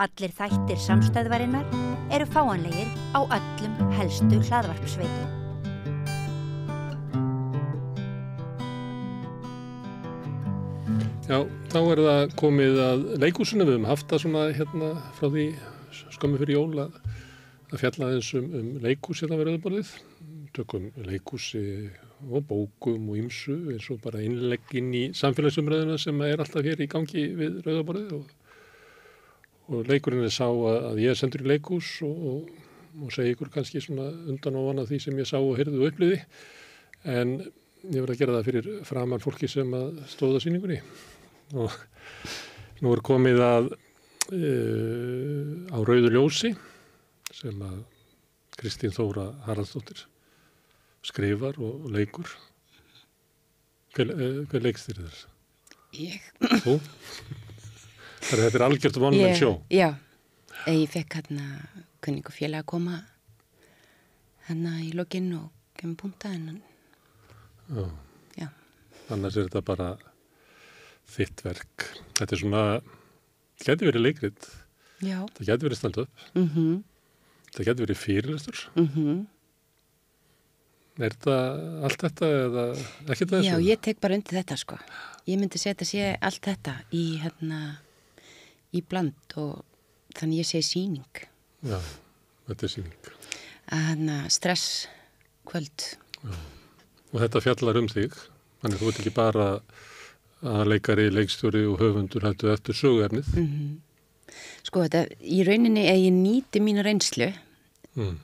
Allir þættir samstæðvarinnar eru fáanlegir á öllum helstu hlaðvarpsveitum. Já, þá er það komið að leikúsinu við um hafta svona hérna frá því skömmi fyrir jól að, að fjalla þessum um, um leikús hérna verið öðuborðið. Tökum leikúsi og bókum og ymsu eins og bara innleggin í samfélagsumröðuna sem er alltaf hér í gangi við rauðaborðið og og leikurinn er sá að, að ég er sendur í leikús og, og, og segi ykkur kannski svona undan og vana því sem ég sá og hyrðu og uppliði en ég verði að gera það fyrir framar fólki sem að stóða síningunni og nú er komið að uh, á rauðu ljósi sem að Kristín Þóra Haraldsdóttir skrifar og leikur Hvað eh, leikst þér þess? Ég Þú? Þar þetta er algjört vanlega sjó. Já, ég fekk hérna kunningufélag að koma hérna í lokinn og kemur punta en hann. Já. Annars er þetta bara þitt verk. Þetta er svona, þetta getur verið leikrit. Já. Þetta getur verið standup. Mm -hmm. Þetta getur verið fyrirlistur. Mm -hmm. Er þetta allt þetta eða ekki þetta? Já, ég tek bara undir þetta sko. Ég myndi setja sér allt þetta í hérna í bland og þannig ég segi síning Já, þetta er síning Þannig að stress kvöld Já. Og þetta fjallar um þig þannig að þú ert ekki bara að leikari, leikstjóri og höfundur hættu eftir söguefnið mm -hmm. Sko þetta, í rauninni að ég nýti mínu reynslu mm.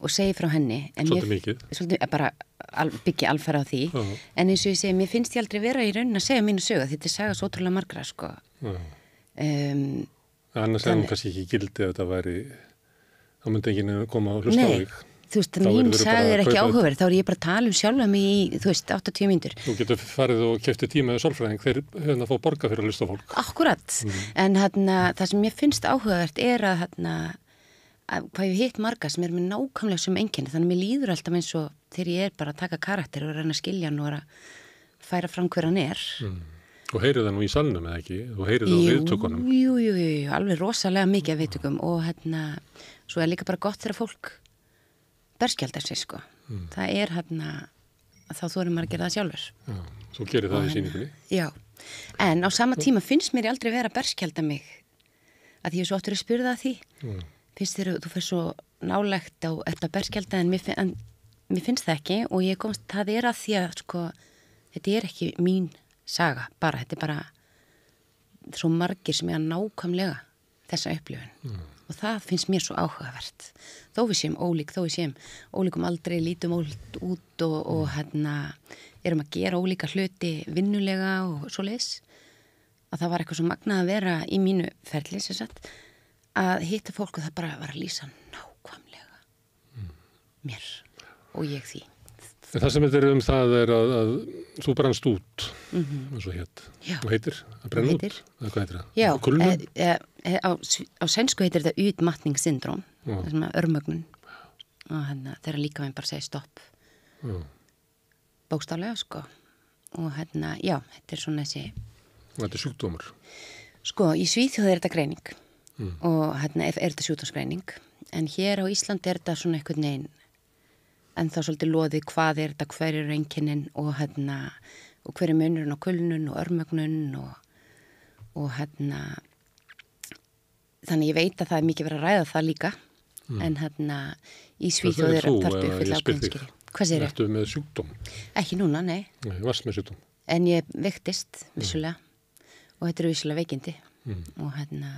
og segi frá henni Svolítið mikið Svolítið bara al, byggja alfæra á því Já. en eins og ég segi, mér finnst ég aldrei vera í rauninni að segja mínu sögu þetta er saga svo trúlega margra sko Já Um, Annars er hann kannski ekki gildið að þetta væri, þá myndi ekki nefnir að koma og hlusta á þig. Nei, þú veist, mín sag er ekki áhugaverð, þá er ég bara að tala um sjálf að mig í, þú veist, 80 mínutur. Þú getur farið og kæftið tímaðið sálfræðing, þeir höfðan að fá borga fyrir að hlusta fólk. Akkurat, mm. en hana, það sem ég finnst áhugavert er að, hana, að hvað ég hitt marga sem er með nákvæmlega sem enginn, þannig að mér líður alltaf eins og þegar ég er bara að taka karakter og reyna að skilja hann og að færa fram hver hann er. Mm Og heyrið það nú í salnum eða ekki? Þú heyrið það á viðtökunum? Jú, jú, jú, jú, alveg rosalega mikið af viðtökum og hérna, svo er líka bara gott þegar fólk berskjaldar sig, sko. Mm. Það er hérna, þá þórum maður að gera það sjálfur. Já, svo gerir það og í hérna- síningunni. Já, en á sama tíma finnst mér aldrei vera að berskjalda mig að ég er svo áttur að spyrja það því. Mm. Finnst þér, þú fyrir svo nálegt á þetta berskjalda en mér, finn, en mér finnst það ekki og ég komst, það er að því að, sko, þetta er ekki mín saga, bara, þetta er bara svo margir sem er að nákvæmlega þessa upplifun mm. og það finnst mér svo áhugavert þó við séum ólík, þó við séum ólíkum aldrei, lítum ólíkt út og, og hérna erum að gera ólíka hluti vinnulega og svo leiðis að það var eitthvað svo magnað að vera í mínu ferli sem sagt að hitta fólku það bara var að lýsa nákvæmlega mm. mér og ég því En það sem þetta er um það er að, að þú brannst út, mm -hmm. eins og hétt. Hvað heitir? Að brenna út? Eða hvað heitir það? Já, e, e, á, eh, eh, á sænsku heitir þetta utmatningssyndróm, það sem er örmögnun. Og hérna, þeirra líka veginn bara segja stopp. Já. Bókstálega, sko. Og hérna, já, þetta er svona þessi... Þetta er sjúkdómar. Sko, í Svíþjóð er þetta greining. Mm. Og hérna, er, er þetta sjúkdómsgreining. En hér á Ísland er þetta svona eitthvað neginn en þá svolítið loðið hvað er þetta, hver er reynkininn og hérna, og hver er munurinn á kulnun og örmögnun og, og hérna þannig ég veit að það er mikið verið að ræða það líka mm. en hérna í Svíþjóð er það þartu uppfylg ákveðinskil. Hvað sér ég? Þetta er með sjúkdóm. Ekki núna, nei. Nei, ég varst með sjúkdóm. En ég vektist hmm. vissulega mm. og þetta eru vissulega veikindi mm. og hérna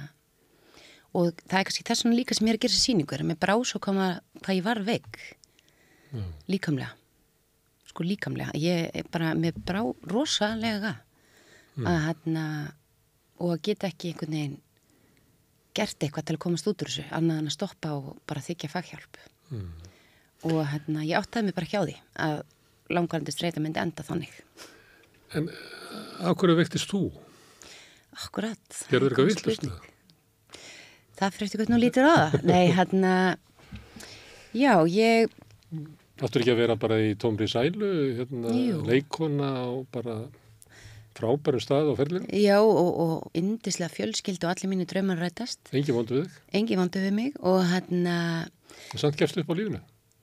og það er kannski þess vegna líka sem ég er að gera sér síningur, að mér brá svo koma hvað ég var veik mm. líkamlega sko líkamlega, ég er bara með brá rosalega mm. að hérna og að geta ekki einhvern veginn gert eitthvað til að komast út úr þessu annað en að stoppa og bara þykja faghjálp mm. og hérna ég áttaði mig bara hjá því að langvarandi streyta myndi enda þannig En áhverju eh, vektist þú? Akkurat Gerður eitthvað villast það? Það fyrir eftir hvernig hún lítir á það Nei, hérna Já, ég Þáttur ekki að vera bara í tómri sælu, hérna, leikona og bara frábærum stað og ferlinu? Já og yndislega fjölskyld og allir mínu drauman rættast. Engi vondu við þig? Engi vondu við mig og hérna... Og samt gefst upp á lífnu?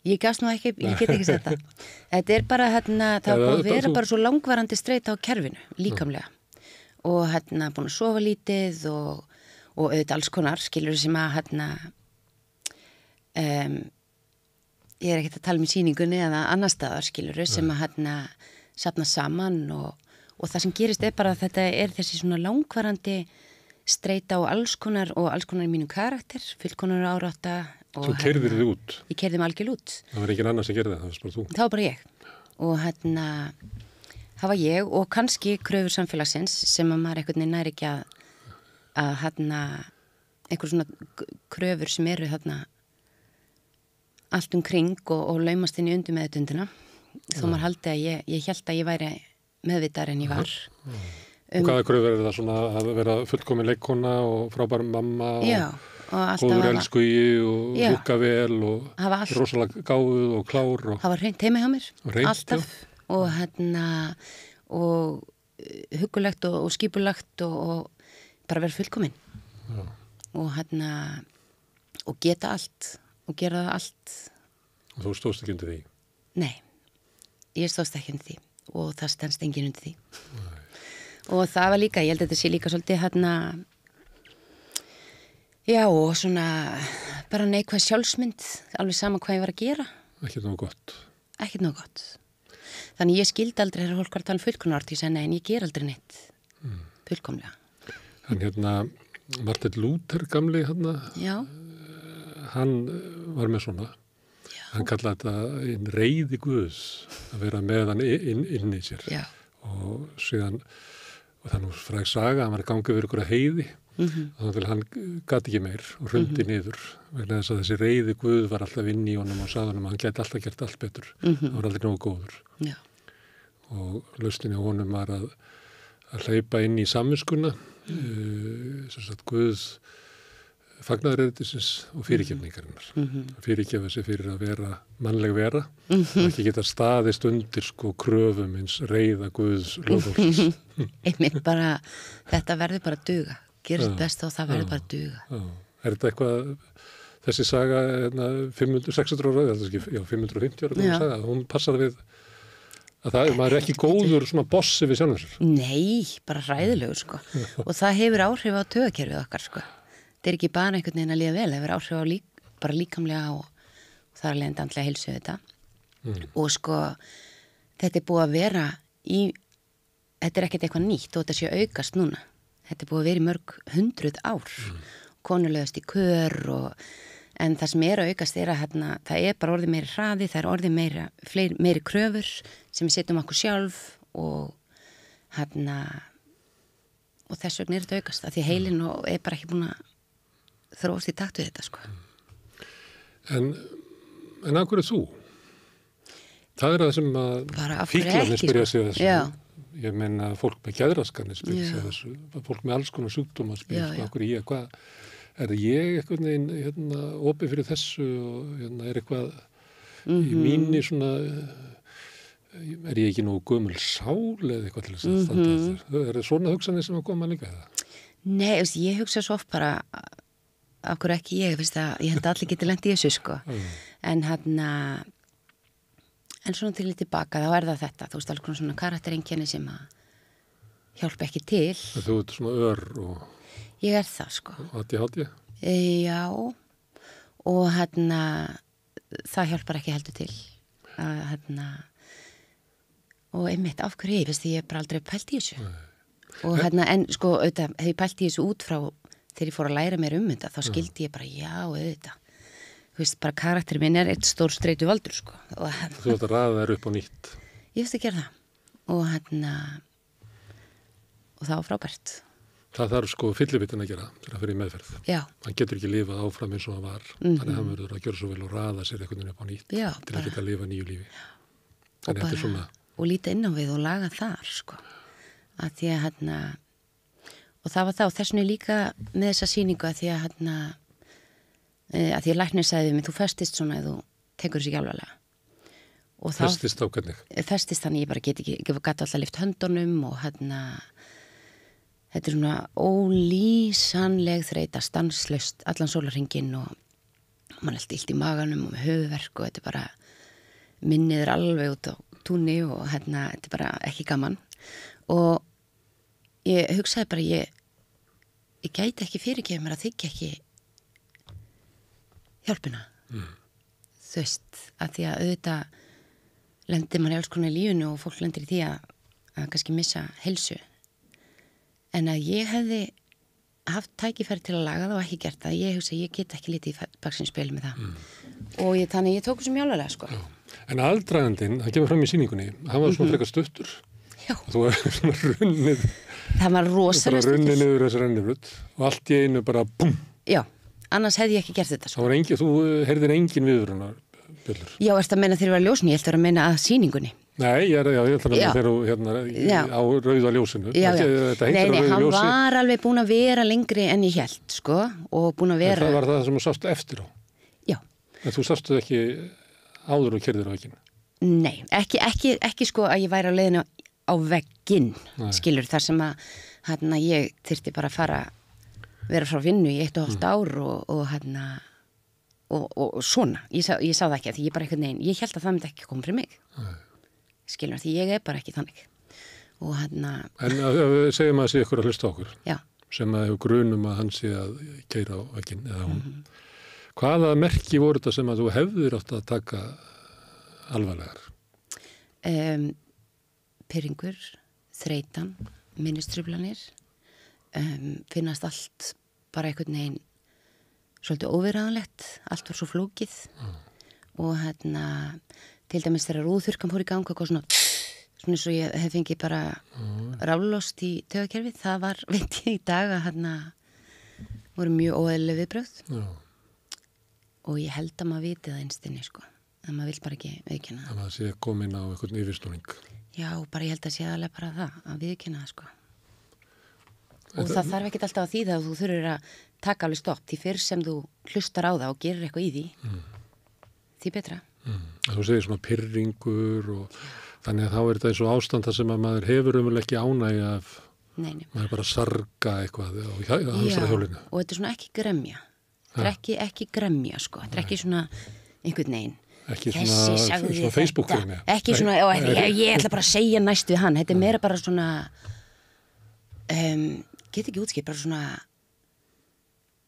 Ég gefst nú ekki, ég get ekki sett það. Þetta er bara hérna, það er búin að vera bara svo langvarandi streyta á kerfinu, líkamlega. Ja. Og hérna búin að sofa lítið og, og auðvitað alls konar skilur sem að hérna... Um, ég er ekkert að tala um í síningunni eða annar staðar skiluru sem að hérna sapna saman og, og það sem gerist er bara að þetta er þessi svona langvarandi streyta og alls konar og alls konar í mínum karakter, fullkonar árátta Þú kerðir hérna, þið út? Ég kerði maður algjör út Það var ekkir annar sem gerði það, það var bara þú Það var bara ég og hérna það var ég og kannski kröfur samfélagsins sem að maður einhvern veginn næri ekki að að hérna einhver svona kröfur sem eru hérna allt um kring og, og laumast inn í undir meðutundina þó maður haldi að ég, ég held að ég væri meðvitar en ég var um, og hvaða kröður er það svona að vera fullkomin leikona og frábær mamma og já, og góður elsku í og hluka vel og allt, rosalega gáð og klár og, það var reynd teima hjá mér reynt, alltaf já. og hérna og eh, hugulegt og, og skipulegt og bara vera fullkomin já. og hérna og geta allt og gera það allt Og þú stóðst ekki undir því? Nei, ég stóðst ekki undir því og það stennst engin undir því Nei. og það var líka, ég held að þetta sé líka svolítið hérna já og svona bara neikvæð sjálfsmynd alveg sama hvað ég var að gera Ekkert náðu gott Ekkert náðu gott Þannig ég skildi aldrei þegar hólk var að tala um fullkomnart ég segi nein, ég ger aldrei neitt mm. fullkomlega Þannig hérna Martin Luther gamli hérna Já hann eh, var með svona Já. hann kallaði þetta einn reyði guðs að vera með hann inn, inn í sér Já. og síðan og þannig fræði saga að mhm. hann var gangið verið ykkur að heiði mm -hmm. og þannig að hann gati ekki meir og hrundi mm -hmm. niður vegna þess að þessi reyði guð var alltaf inn í honum og sagði hann að hann gæti alltaf gert allt betur mm -hmm. hann var aldrei nógu góður Já. og laustinni á honum var að að hleypa inn í saminskuna uh, mhm. eh, sem sagt guðs fagnaðuröðisins og fyrirgefningarinnar. Mm -hmm. Fyrirgefa sig fyrir að vera mannleg vera mhm. og mm -hmm. ekki geta staðist undir sko kröfum eins reyða guðs lofólks. Einmitt bara, þetta verður bara duga. Gerst best og það verður bara duga. Já. Er þetta eitthvað, þessi saga 500-600 hérna, ára, já 550 ára, já. Saga, hún passar við að það, maður er ekki góður svona bossi við sjálfins. Nei, bara ræðilegu sko og það hefur áhrif á tögakerfið okkar sko þetta er ekki bara einhvern veginn að liða vel það verður áhrif á lík, bara líkamlega og, og það er alveg endandlega að hilsu þetta mm. og sko þetta er búið að vera í þetta er ekkert eitthvað nýtt og þetta sé aukast núna þetta er búið að vera í mörg hundruð ár mm. konulegast í kör og, en það sem er að aukast er að hérna, það er bara orðið meiri hraði það er orðið meiri, fleiri, meiri kröfur sem við setjum okkur sjálf og hérna og þess vegna er þetta aukast að því mm. heilin er bara ekki búin að þróst í takt við þetta sko. En, en af hverju þú? Það er það sem að fíklarnir spyrja sko. sig þessu. Já. Ég meina fólk með kæðraskanir spyrja sig þessu. Fólk með alls konar sjúkdóma spyrja sig okkur í að hvað. Er ég eitthvað neyn hérna, opið fyrir þessu og hérna, er eitthvað mm -hmm. í mínni mhm. svona eh, er ég ekki nú gömul sál eða eitthvað til þess að mm -hmm. standa þér. Mhm. Er það svona hugsanir sem að koma líka það? Nei, ég hugsa svo oft bara okkur ekki ég, fyrst að ég held allir getið lengt í þessu sko mm. en hann hérna, að en svona til í tilbaka þá er það þetta þú veist alveg svona karakterengjarni sem að hjálpa ekki til en Þú ert svona ör og Ég er það sko Hatti hatti e, Já og hann hérna, að það hjálpar ekki heldur til að hann hérna, að og einmitt af hverju ég, fyrst að ég er bara aldrei pælt í þessu Nei. og hann að en sko auðvitað hef ég pælt í þessu út frá þegar ég fór að læra mér um þetta þá mhm. skildi ég bara já, auðvita þú veist, bara karakterinn minn er eitt stór streytu valdur sko og, Þú veist að ræða þær upp á nýtt Ég veist að gera það og hérna og það var frábært Það þarf sko fyllibitin að gera þegar fyrir meðferð já. hann getur ekki lifað áfram eins og hann var mm -hmm. þannig að hann mhm. verður að gjöra svo vel og ræða sér einhvern veginn upp á nýtt já, til bara. að geta að lifa nýju lífi og, bara, svona... og líta inn á við og laga þar sko að því að hérna og það var það og þessinu líka með þessa síningu að því að hann hérna, að, e, að því að læknir sagði mig, þú festist svona eða þú tekur þessi ekki alvarlega og þá festist ákvæmning e, festist þannig ég bara get ekki, ég gæti alltaf lift höndunum og hann hérna, að þetta er svona ólísanleg þreita, stanslust allan sólarhingin og mann er alltaf illt í maganum og með höfuverk og þetta er bara minniður alveg út á túnni og hérna, þetta er bara ekki gaman og ég hugsaði bara ég, ég gæti ekki fyrirgefa mér að þykja ekki hjálpuna mm. þú veist, að því að auðvitað lendir mann í alls konar í lífunu og fólk lendir í því að, að kannski missa helsu en að ég hefði haft tækifæri til að laga það og ekki gert það ég hugsa, ég get ekki litið í baksinspil með það mm. og ég, þannig ég tók þessum hjálega sko. En aldragandin, það kemur fram í síningunni hann var svona mm -hmm. frekar stuttur þú hefur svona runnið það var rosalega runnið niður þessu renniflut og allt í einu bara bum já, annars hefði ég ekki gert þetta sko. engin, þú heyrðir engin viðrunar já, erst að meina þegar ég var að ljósinu ég ætti að meina að síningunni Nei, ég ætla að vera hérna, á rauða ljósinu. Já, já. Nei, nei, hann ljósi. var alveg búin að vera lengri enn í held, sko, og búin að vera... En það var það sem þú sást eftir á? Já. En þú sástu ekki áður og kerðir á ekki? Nei, ekki, ekki, ekki sko að ég væri á leiðinu á veggin Nei. skilur þar sem að hérna ég þyrti bara að fara vera frá vinnu í eitt og halvt mm. ár og, og hérna og, og, og svona, ég sá, ég sá það ekki að ég bara eitthvað neginn, ég held að það myndi ekki koma frið mig Nei. skilur því ég er bara ekki þannig og hérna En að, að segjum að það sé ykkur að hlusta okkur Já. sem að hefur grunum að hann sé að keira á veggin eða hún mm -hmm. Hvaða merki voru þetta sem að þú hefðir átt að taka alvarlegar? Um, pyrringur, þreitan, minnistrublanir, um, finnast allt bara einhvern veginn svolítið óverðanlegt, allt var svo flókið mm. og hérna til dæmis þegar rúðþurkan fór í ganga og svona, svona eins og ég hef fengið bara mm. rálost í tögakerfið, það var, veit ég, í dag að hérna voru mjög óæðileg viðbröð mm. og ég held að maður viti það einstinni sko, að maður vil bara ekki veikina. Þannig að það sé komin á einhvern yfirstóning. Já, bara ég held að sé aðlega bara það, að viðkynna það sko. Og það, það þarf ekkert alltaf að þýða og þú þurfur að taka alveg stopp því fyrr sem þú hlustar á það og gerir eitthvað í því, mm. því betra. Mm. Þú segir svona pyrringur og Já. þannig að þá er þetta eins og ástand það sem að maður hefur umvel ekki ánægi af, Neini. maður bara sarga eitthvað á hamstarhjólinu. Já, og þetta er svona ekki gremja, þetta er ekki, ekki gremja sko, þetta er ekki svona einhvern veginn ekki svona, svona Facebook ekki svona, já, ekki, ég, ég ætla bara að segja næst við hann, þetta er meira bara svona um, get ekki útskip, bara svona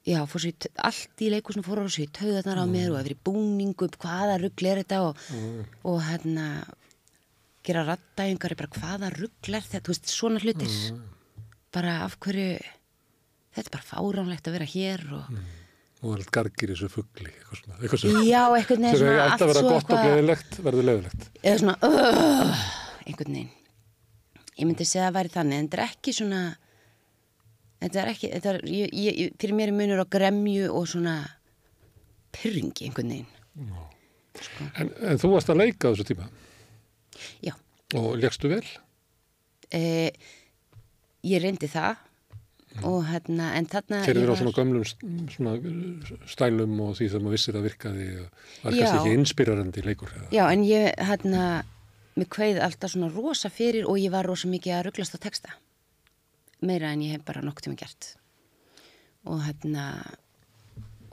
já, fór svo í allt í leikusinu fór svo í töðarnar á mér mm. og hefur í búningu hvaða ruggl er þetta og, mm. og hérna gera rattæðingar, bara hvaða ruggl er þetta þú veist, svona hlutir mm. bara af hverju þetta er bara fáránlegt að vera hér og mm nú er allt gargir í þessu fuggli eitthvað sem er alltaf að vera gott og gleðilegt verður leðilegt eða svona uh, einhvern veginn ég myndi segja að það væri þannig en þetta er ekki svona þetta er ekki þetta er, ég, ég, fyrir mér er munur á gremju og svona pyrringi einhvern veginn sko. en, en þú varst að leika þessu tíma já og leikstu vel? Eh, ég reyndi það og hérna en þarna Þeir eru var... á svona gamlum svona uh, stælum og því það maður vissir að virkaði og uh, var kannski ekki inspirarandi leikur eða? Já en ég hérna mér kveið alltaf svona rosa fyrir og ég var rosa mikið að rugglast á texta meira en ég hef bara nokk til mig gert og hérna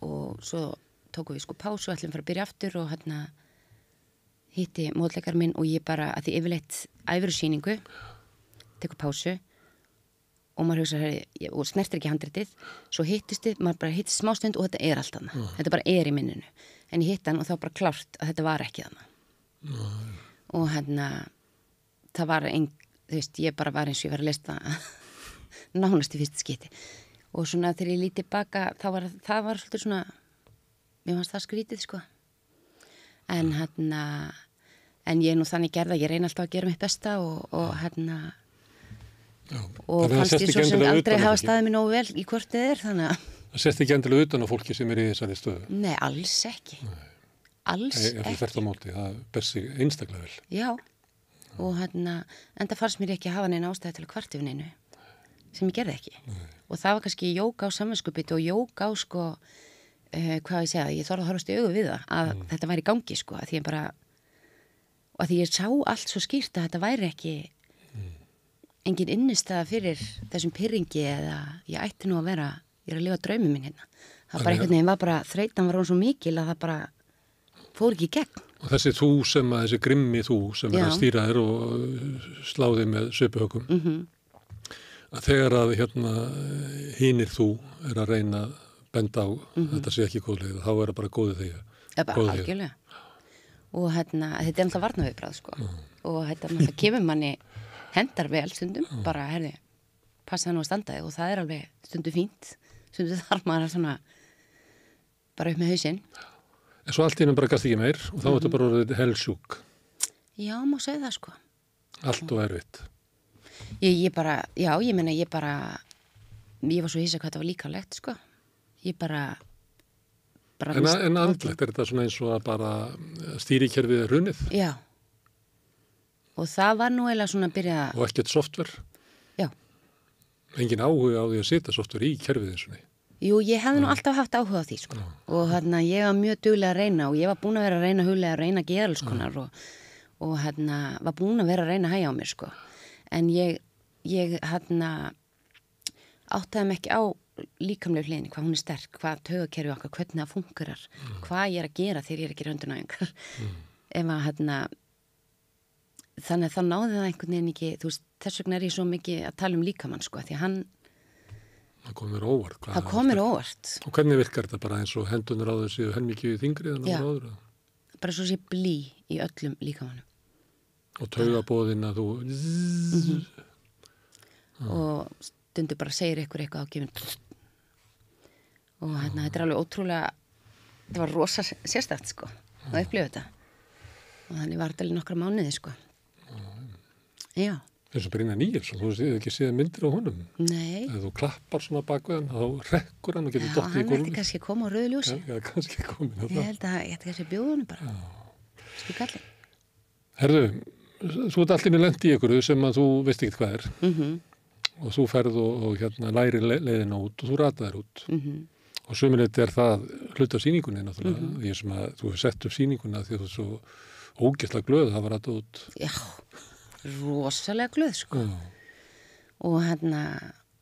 og svo tóku við sko pásu og ætlum fara að byrja aftur og hérna hitti módleikar minn og ég bara að því yfirleitt æfuru síningu tekur pásu og maður hugsa, hey, og snertir ekki handréttið svo hittist þið, maður bara hittist smá stund og þetta er allt annað, mm. þetta bara er í minninu en ég hitt hann og þá bara klárt að þetta var ekki þannig mm. og hérna það var einn, þú veist, ég bara var eins og ég var að lesta nánast í fyrst skiti og svona þegar ég lítið baka, var, það var svolítið svona, mér fannst það skrítið sko en mm. hérna en ég er nú þannig gerða, ég reyna alltaf að gera mitt besta og, og mm. hérna Já, og kannski svo sem aldrei hafa staðið mér nógu vel í hvort þið er þannig að Það sett ekki endilega utan á fólki sem er í þessari stöðu Nei, alls ekki Nei. Alls e, ekki móti, Það ber sig einstaklega vel Já, Já. og hann hérna, að enda fannst mér ekki að hafa neina ástæði til kvartifininu sem ég gerði ekki Nei. og það var kannski jóka á samanskupit og jóka á sko uh, hvað ég segja, ég þorði að horfast í auðu við það að mm. þetta væri gangi sko að því, bara, að því ég sá allt svo skýrt að þetta væri ekki engin innistæða fyrir þessum pyrringi eða ég ætti nú að vera ég er að lifa draumi minn hérna það bara einhvern veginn var bara, þreytan var hún svo mikil að það bara fór ekki í gegn og þessi þú sem að, þessi grimmi þú sem Já. er að stýra þér og uh, sláði með söpuhökum mm -hmm. að þegar að hérna hínir þú er að reyna benda á, mm -hmm. þetta sé ekki góðlega þá er það bara góðið þegar og hérna, þetta er alltaf varnaviðbráð sko. og hérna, það kemur manni hendar vel stundum, mm. bara herði passa hann og standaði og það er alveg stundu fínt, stundu þarf maður að svona bara upp með hausinn En svo allt í hennum bara gasta ekki meir og þá ertu mm -hmm. bara orðið helsjúk Já, má segja það sko Allt og erfitt Ég, ég bara, já, ég menna ég bara ég var svo hýsa hvað þetta var líkalegt sko ég bara, bara En, en andlegt er þetta svona eins og að bara eh, stýrikerfið er runnið Já og það var nú eða svona að byrja og ekkert software já. engin áhuga á því að setja software í kerfið eins og neitt Jú, ég hefði nú alltaf haft áhuga á því sko. og hérna ég var mjög duglega að reyna og ég var búin að vera að reyna huglega að reyna að gera alls konar og, og hérna var búin að vera að reyna að hægja á mér sko. en ég, ég hérna áttaði mig ekki á líkamlegu hliðinni, hvað hún er sterk, hvað tögakerfi okkar, hvernig það funkurar, mm. hvað ég er að gera þegar ég er ekki röndunæðingar mm. ef að hérna þannig að þá náði það einhvern veginn ekki veist, þess vegna er ég svo mikið að tala um líkamann sko, því að hann það komir óvart, það komir óvart. og hvernig virkar þetta bara eins og hendunar á þessu henn mikið þingri en á öðru bara svo sé blí í öllum líkamannum og taugabóðin að þú mm -hmm. ah. og stundu bara segir ykkur eitthvað ágifin og hérna ah. þetta er alveg ótrúlega þetta var rosa sérstæft sko að upplifa þetta og þannig var þetta alveg nokkra mánuði sko Já. eins og Brynja Níels og þú hefði ekki séð myndir á honum Nei. eða þú klappar svona bakveðan þá rekkur hann og getur dott í gólfi hann ætti kannski að koma á rauðljósi ja, ég held að ég ætti kannski að bjóða hann bara skugalli Herðu, þú ert allir með lendi í ykkur sem að þú veist ekki hvað er mm -hmm. og þú ferð og, og hérna, læri le leiðin át og þú rataður út mm -hmm. og sömulegt er það hlut af síningunni náttúrulega mm -hmm. því sem að þú hefur sett upp síninguna því að þú er svo ógætla glöð að hafa ratað út Já rosalega glöð sko. og hérna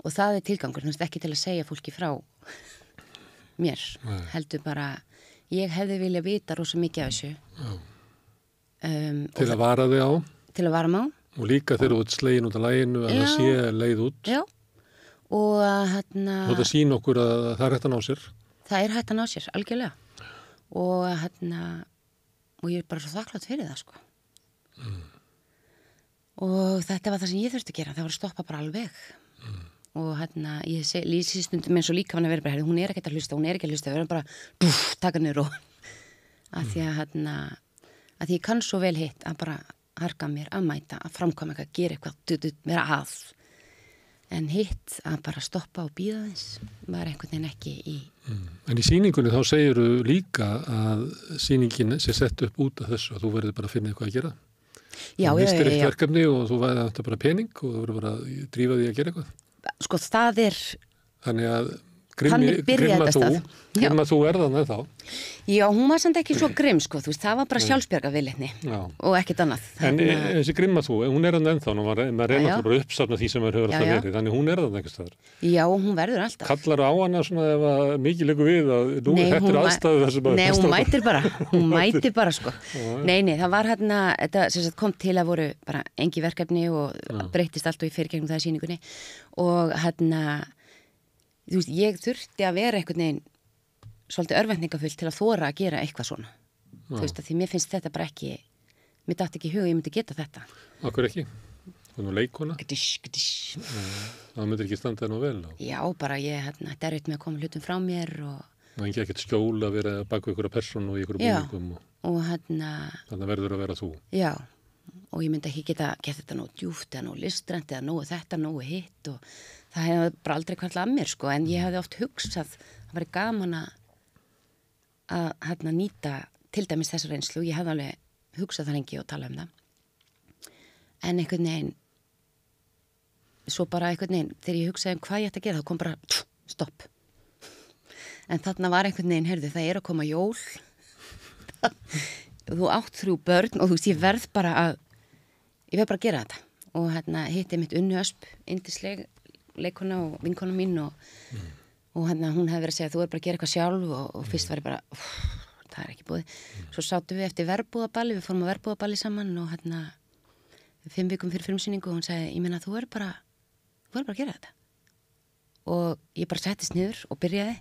og það er tilgangur, þú veist ekki til að segja fólki frá mér Nei. heldur bara, ég hefði vilja vita rosa mikið af þessu um, til að vara þig á til að vara má og líka þegar þú ert slegin út af læginu að það sé leið út já. og hérna þú ert að sína okkur að það er hættan á sér það er hættan á sér, algjörlega og hérna og ég er bara svo þakklátt fyrir það sko mm og þetta var það sem ég þurfti að gera það var að stoppa bara alveg mm. og hérna ég lýsi stundum eins og líka hann að vera bara hérna, hún er ekki að hlusta, hún er ekki að hlusta við verðum bara, dúf, taka nýru að mm. því að hérna að því ég kann svo vel hitt að bara harga mér að mæta, að framkvæma eitthvað gera eitthvað, dutut, vera að en hitt að bara stoppa og býða þess var einhvern veginn ekki í mm. En í síningunni þá segir þú líka að síningin sé sett upp út af þessu að þú verður bara að finna eitthvað að gera Já, þú mistir eitt verkefni og þú væði að þetta bara pening og þú verður bara að drífa því að gera eitthvað. Sko það er... Þannig að Grimmi, grimma þú, grimma þú erðan eða þá? Já, hún var samt ekki svo grimm sko, þú veist, það var bara sjálfsberga viljitni og ekkit annað. En e, þessi grimma þú, eh, hún er hann ennþá, maður reynar þú bara uppsafna því sem er höfður alltaf verið, þannig hún er hann ekkert staður. Já, hún verður alltaf. Kallar á hana svona ef að mikið leiku við að nú er hættir aðstæðu þessu bara. Nei, hún mætir bara, hún mætir bara sko. Nei, nei, það var hérna, þetta kom til að voru bara engi verkefni og breytist allt og í fyrirgegnum það síningunni og hérna þú veist, ég þurfti að vera einhvern veginn svolítið örvendingafull til að þóra að gera eitthvað svona Já. þú veist, að því mér finnst þetta bara ekki mér dætt ekki í huga, ég myndi geta þetta Akkur ekki? Það er nú leikona gdish, gdish. Það myndir ekki standa nú vel á. Já, bara ég, hérna, þetta er auðvitað með að koma hlutum frá mér og... Það er ekki skjól að vera baka ykkur að personu og ykkur búingum og... og hérna... Þannig verður að vera þú Já, og ég myndi ekki geta geta þetta nú djúft eða nú listrand eða nú þetta, nú hitt og það hefði bara aldrei kvæðla að mér sko en ég mm. hefði oft hugsað að það væri gaman að, að hérna, nýta til dæmis þessar reynslu og ég hefði alveg hugsað það reyngi og tala um það en einhvern veginn svo bara einhvern veginn þegar ég hugsaði um hvað ég ætti að gera þá kom bara tf, stopp en þarna var einhvern veginn, heyrðu það er að koma jól þú átt þrjú börn og þú veist ég verð bara að ég verð bara að gera þetta og hérna hitti mitt unnu ösp indisleg leikona og vinkona mín og, mm. og, og hérna hún hefði verið að segja þú er bara að gera eitthvað sjálf og, og fyrst mm. var ég bara það er ekki búið. Mm. Svo sáttu við eftir verbúðabali, við fórum á verbúðabali saman og hérna fimm vikum fyrir filmsýningu og hún segi ég minna þú er bara þú er bara að gera þetta og ég bara settist niður og byrjaði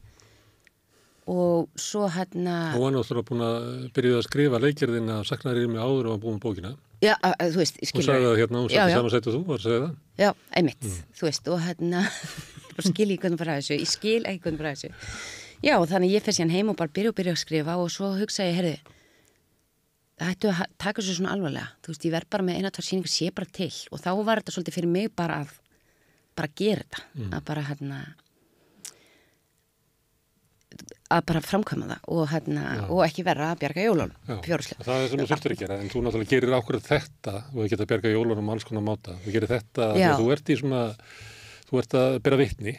og svo hérna Hún var náttúrulega búin að byrjaði að skrifa leikjörðin að saknaðið mér áður og að búin bókina Já, að, þú veist, skilur. Hérna, þú sagði það hérna, hún sagði samansætt og þú var að segja það. Já, einmitt, mm. þú veist, og hérna, skil ég hvernig bara þessu, ég skil ekki hvernig bara þessu. Já, þannig ég fyrst hérna heim og bara byrju og byrju að skrifa og svo hugsa ég, herðu, það hættu að taka þessu svona alvarlega. Þú veist, ég verð bara með eina, tvær síningar, sé bara til og þá var þetta svolítið fyrir mig bara að bara gera þetta, mm. að bara hérna að bara framkvæma það og, hérna, og ekki vera að bjarga jólunum fjóðslega. Það er sem þú sýttir ekki en þú náttúrulega gerir ákveð þetta og það geta að bjarga jólunum um alls konar máta. Þú gerir þetta og þú ert í svona, þú ert að byrja vittni.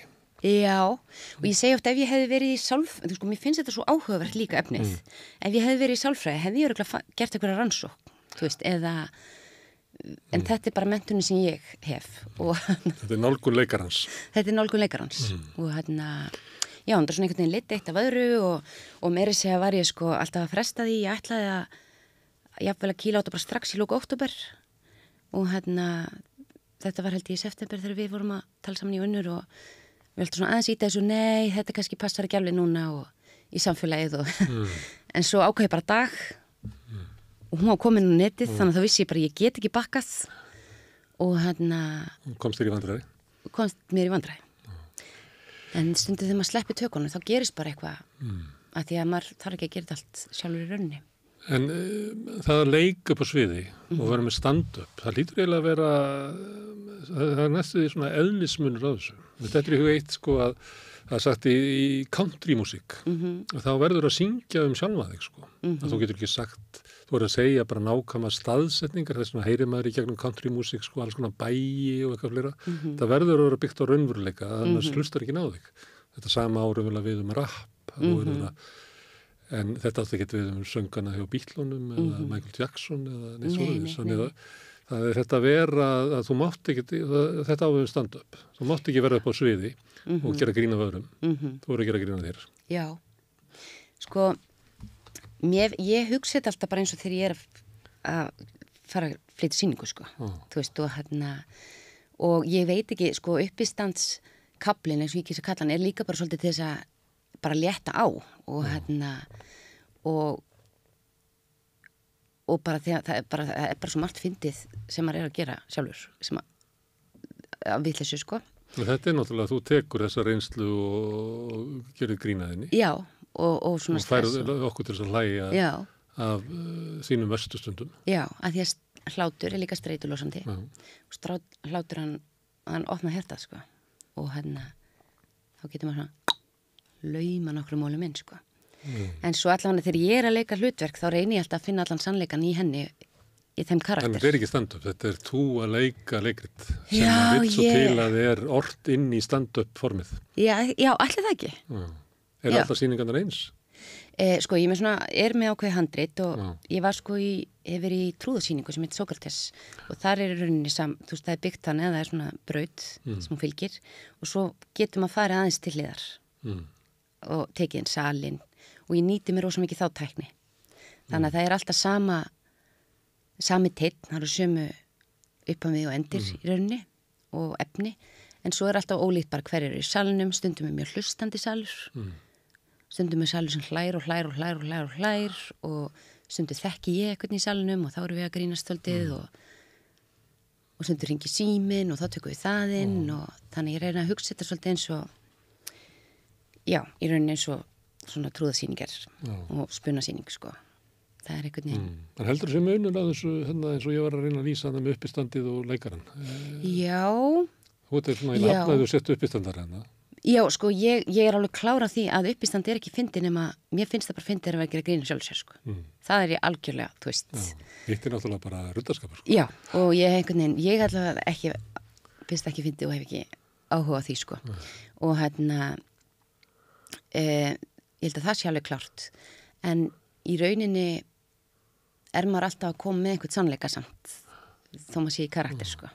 Já og ég segi ofta ef ég hef verið í sálf, þú sko mér finnst þetta svo áhugavert líka öfnið mm. ef ég hef verið í sálfræði hef ég öruglega gert eitthvað rannsók, þú veist, eða en mm. þetta er bara mentunum sem ég hef og, Þetta er nálgun leikarhans já, það er svona einhvern veginn lit eitt af öðru og, og meiri segja var ég sko alltaf að fresta því, ég ætlaði að jáfnvel að kíla á þetta bara strax í lóku óttúber og hérna þetta var held ég í september þegar við vorum að tala saman í unnur og við heldum svona aðeins í þessu, nei, þetta kannski passar ekki alveg núna og í samfélagið og mm. en svo ákvæði bara dag mm. og hún á kominu netið mm. þannig að þá vissi ég bara, ég get ekki bakkað og hérna komst þér í vandræði? komst mér í vandræði en stundu þegar maður sleppi tökunum þá gerist bara eitthvað mm. að því að maður þarf ekki að gera allt sjálfur í rauninni En uh, það að leika upp á sviði mm. og mhm. vera með stand-up það lítur eiginlega að vera það, eh, það er næstu því svona eðlismunur á þessu þetta er í huga eitt sko að það er sagt í, í country músík mm -hmm. þá verður að syngja um sjálfaðið sko -hmm. að þú getur ekki sagt þú voru að segja bara nákama staðsetningar, þess að heyri maður í gegnum country music, sko, alls konar bæi og eitthvað fleira, mm -hmm. það verður að vera byggt á raunveruleika, annars mm -hmm. hlustar ekki náðu þetta sama árum vel að við um rap mm -hmm. en þetta átti ekki við um söngana hjá Bílónum eða mhm. Michael Jackson eða neitt svoðið það er þetta að vera að þú mátt ekki, það, þetta áfum stand-up þú mátt ekki vera upp á sviði mm -hmm. og mhm. gera grína vörum, mm -hmm. þú voru að gera grína þér Já, sko mér, ég hugsa þetta alltaf bara eins og þegar ég er að fara að flytja síningu sko mm. þú veist og hérna og ég veit ekki sko uppistandskablin eins og ég kýrsa kallan er líka bara svolítið þess að bara létta á og mm. hérna og og bara því að það er bara, það er bara svo margt fyndið sem maður er að gera sjálfur sem að viðlessu sko og Þetta er náttúrulega að þú tekur þessa reynslu og gerir grínaðinni Já og, og svona stressa. Og færðu okkur til þess að hlæja Já. af uh, þínum vestustundum. Já, að því að hlátur er líka streytulósandi. Hlátur hann, hann ofna hértað, sko. Og hérna, þá getur maður svona lauma nokkru mólum inn, sko. Mm. En svo allavega þegar ég er að leika hlutverk, þá reynir ég alltaf að finna allan sannleikan í henni í þeim karakter. Þannig að þetta er ekki stand-up, þetta er tú að leika leikrit sem vitt svo ég... til að þið er orð inn í stand-up formið. Já, já allir það ekki. Já. Er alltaf síningarnar eins? Eh, sko, ég með svona, er með ákveði handrit og Já. ég var sko í, hefur í trúðasýningu sem heitir Sokrates og þar er rauninni saman, þú veist, það er byggt þannig að það er svona braut mm. sem hún fylgir og svo getum að fara aðeins til liðar mm. og tekið einn salin og ég nýti mér ósum ekki þá tækni. Þannig mm. að mm. það er alltaf sama, sami teitt, það eru sömu uppan við og endir mm. í rauninni og efni en svo er alltaf ólítbar hverjur í salunum, stundum er mjög hlustandi salur og mm stundum er salur sem hlær og hlær og hlær og hlær og hlær og stundum þekki ég eitthvað í salunum og þá eru við að grínast þöldið mm. og, og stundum ringi símin og þá tökum við það inn mm. og þannig ég reyna að hugsa þetta svolítið eins og já, ég reyna eins og svona trúðasýningar mm. og spunasýning sko það er einhvern veginn. Mm. En heldur þú sem unur að þessu hérna, eins og ég var að reyna að lýsa það með uppistandið og leikaran? Eh, já Þú veit, það er svona í lafnaðu að setja uppistandar hérna Já, sko, ég, ég er alveg klára því að uppístand er ekki fyndin nema, mér finnst það bara fyndin er að vera að gera grínu sjálfsér, sko. Mm. Það er ég algjörlega, þú veist. Þetta er náttúrulega bara rundarskapar, sko. Já, og ég, einhvern veginn, ég allavega ekki, finnst ekki fyndið og hef ekki áhuga því, sko. Mm. Og hérna, e, ég held að það sé alveg klárt. En í rauninni er maður alltaf að koma með einhvern sannleika samt, þó maður sé í karakter, mm. sko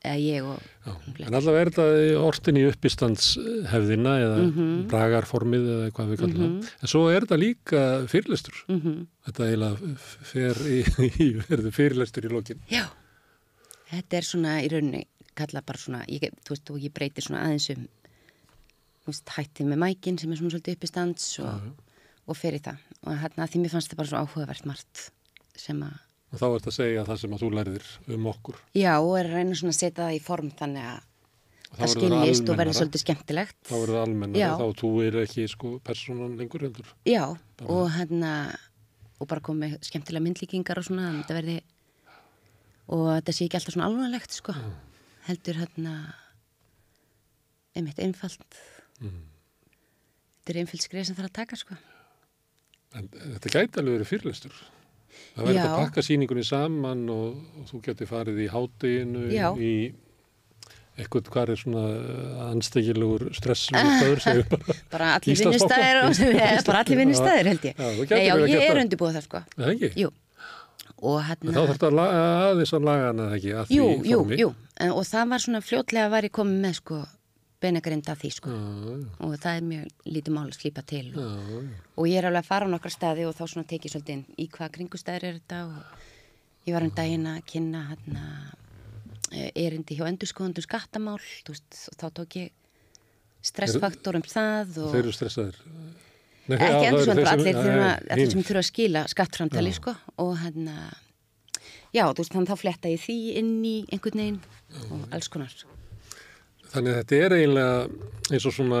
eða ég og Já, en allavega er þetta ortin í uppistandshefðina eða mm -hmm. bragarformið eða hvað við kallum mm -hmm. en svo er þetta líka fyrirlestur mm -hmm. þetta eiginlega fer í, í verðu fyrirlestur í lokin Já, þetta er svona í rauninni, kalla bara svona ég, þú veist, og ég breyti svona aðeins um veist, hættið með mækin sem er svona svolítið uppistands og, og fer í það og hérna því mér fannst þetta bara svona áhugavert margt sem að Og þá ert að segja það sem að þú lærðir um okkur. Já, og er að reyna svona að setja það í form þannig að það, það skiljist og verður svolítið skemmtilegt. Þá verður það almenna, þá þú eru ekki sko personan lengur heldur. Já, bara og hérna, og bara komið skemmtilega myndlíkingar og svona, þetta verði, og þetta sé ekki alltaf svona alvanlegt sko, mm. heldur hérna, einmitt einfalt, mm. þetta er einfalt skrið sem það er að taka sko. En þetta gæti alveg verið fyrirlistur. Það verður að pakka síningunni saman og, og þú getur farið í háteginu, í eitthvað hvað er svona eh, anstegilegur stressum í staður sem við bara... Bara allir vinnistæðir og sem við erum bara allir vinnistæðir held ég. Já, Nei, já, ég er undirbúið það sko. Það ekki? Jú. Hérna... Þá þarf þetta aðeins að laga hana ekki að því formi. Jú, jú, jú. Og það var svona fljótlega að væri komið með sko beinagrind af því sko mm. og það er mjög lítið mál að slýpa til og, mm. og ég er alveg að fara á nokkra staði og þá svona tekið svolítið inn í hvaða kringustæður er þetta og ég var um daginn að kynna hérna eh, erindi hjá endurskóðandum skattamál veist, og þá tók ég stressfaktor um það og... Þeir eru stressaður? Nei, ekki endurskóðandur, allir þeir sem þurfa að skila skattframtali sko og hérna já, þú veist, þannig þá fletta ég því inn í einhvern veginn og alls konar þannig að þetta er eiginlega eins og svona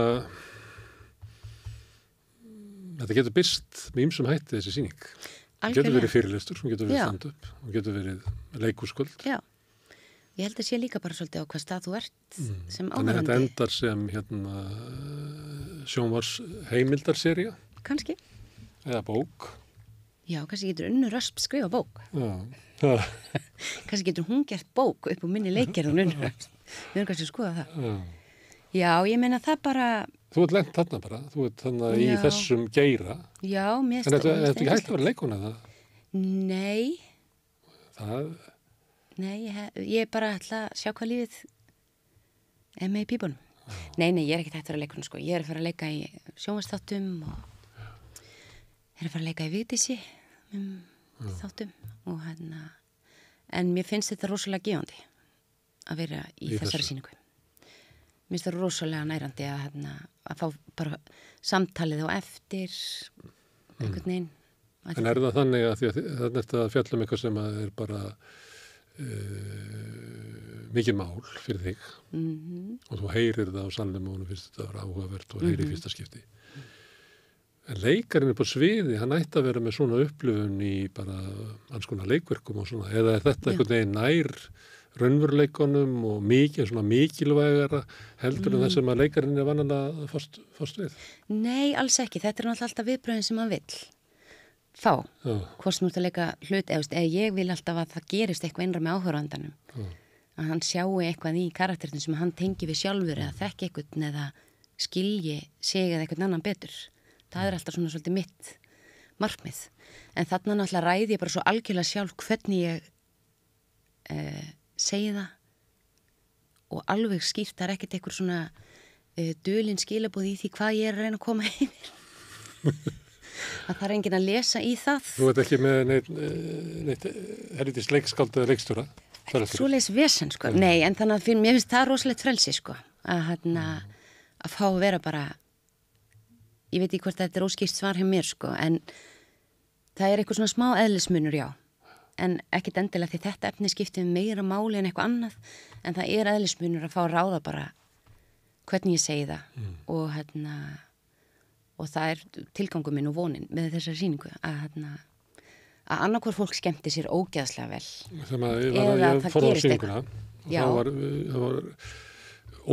þetta getur byrst með ýmsum hætti þessi síning hún getur verið fyrirlistur, hún getur verið stand-up hún getur verið leikúsköld Já, ég held að sé líka bara svolítið á hvað stað þú ert mm. sem áhverjandi Þannig að þetta endar sem hérna, sjónvars heimildarserja Kanski Eða bók Já, kannski getur unnur ösp skrifa bók Já Kannski getur hún gert bók upp á minni leikir og unnur ösp við erum kannski að skoða það já, já ég meina það bara Þú ert lengt þarna bara, þú ert þarna já. í þessum geira Já, mér finnst það En þetta er ekki hægt að vera leikona það? Nei Það? Nei, ég, ég bara ætla að sjá hvað lífið er með í pípunum Nei, nei, ég er ekki hægt að vera leikona sko Ég er að fara að leika í sjónvastátum og ég er að fara að leika í vitisi um þáttum og hérna en mér finnst þetta rosalega gefandi að vera í, í þessari þessu. síningu mér finnst það rosalega nærandi að, hérna, að fá bara samtalið á eftir mm. einhvern veginn mm. en er það þannig að þetta er þetta fjallum eitthvað sem er bara uh, mikið mál fyrir þig mm -hmm. og þú heyrir það á sannum og þú finnst þetta að vera áhugavert og heyrir mm -hmm. fyrsta skipti en leikarinn er på sviði, hann ætti að vera með svona upplöfun í bara anskona leikverkum og svona, eða er þetta einhvern veginn nær raunveruleikonum og mikið, svona mikilvægara heldur mm. en það mm. sem að leikarinn er vannanlega fast, fast við? Nei, alls ekki. Þetta er náttúrulega alltaf viðbröðin sem maður vill fá. Já. Hvort sem þú ert að leika hlut eða ég vil alltaf að það gerist eitthvað einra með áhörðandanum. Já. Að hann sjáu eitthvað í karakterinu sem hann tengi við sjálfur eða þekki eitthvað eða skilji sig eða eitthvað annan betur. Það Já. er alltaf svona svolítið mitt markmið. En þarna náttúrulega ræði ég bara svo algjörlega sjálf hvernig ég eh, segi það og alveg skýrt, það er ekkert eitthvað svona uh, eh, dölinn skilabóð í því hvað ég er að reyna að koma yfir að það er engin að lesa í það Þú veit ekki með neitt, eh, neitt erriðis eh, leikskald eða leikstúra Svo leiðis vesen sko, en. nei en þannig að fyrir mér finnst það rosalegt frelsi sko að hann mm. að fá að vera bara ég veit ekki hvort þetta er óskýrt svar hjá mér sko en það er eitthvað svona smá eðlismunur já en ekkit endilega því þetta efni skiptir meira máli en eitthvað annað en það er aðlismunur að fá ráða bara hvernig ég segi það mm. og, hérna, og það er tilgangu minn og vonin með þessa síningu að, hérna, að annarkor fólk skemmti sér ógeðslega vel Þegar eða að það gerist eitthvað það var, var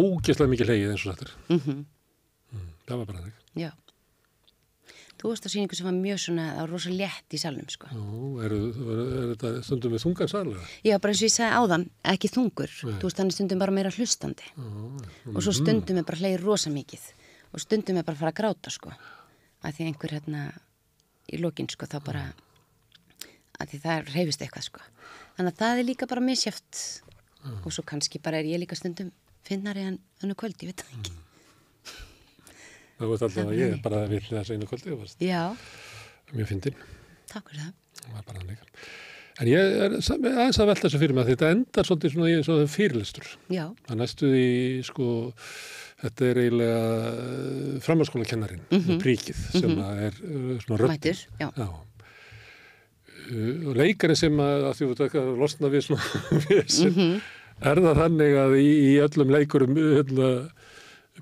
ógeðslega mikið leið eins og þetta mm -hmm. mm, það var bara það Já þú varst á síningu sem var mjög svona, það var rosalega létt í salnum sko. Jú, er, er, er þetta stundum við þungar salna? Já, bara eins og ég sagði áðan, ekki þungur, Nei. þú veist þannig stundum bara meira hlustandi Jú, mm. og svo stundum við bara hleyir rosa mikið og stundum við bara fara að gráta sko, að því einhver hérna í lokin sko þá bara, að því það reyfist eitthvað sko. Þannig að það er líka bara misjæft og svo kannski bara er ég líka stundum finnari en önnu kvöld, ég veit það ekki. Mm þá hérna er þetta alltaf að ég bara villi þess einu kvöldi mjög fyndin Takk fyrir það En ég er aðeins að velta þessu fyrir mig að þetta endar svolítið svona í svo fyrirlistur að næstu því sko Þetta er eiginlega eh, framhanskólakennarin, mm mhm. -hmm. príkið, sem mm -hmm. er eh, svona rönd. Mætir, já. já. Eh, leikari sem að, að þú veit ekki að losna við svona, við mm -hmm. er það þannig að í, í öllum leikurum, öll, hérna,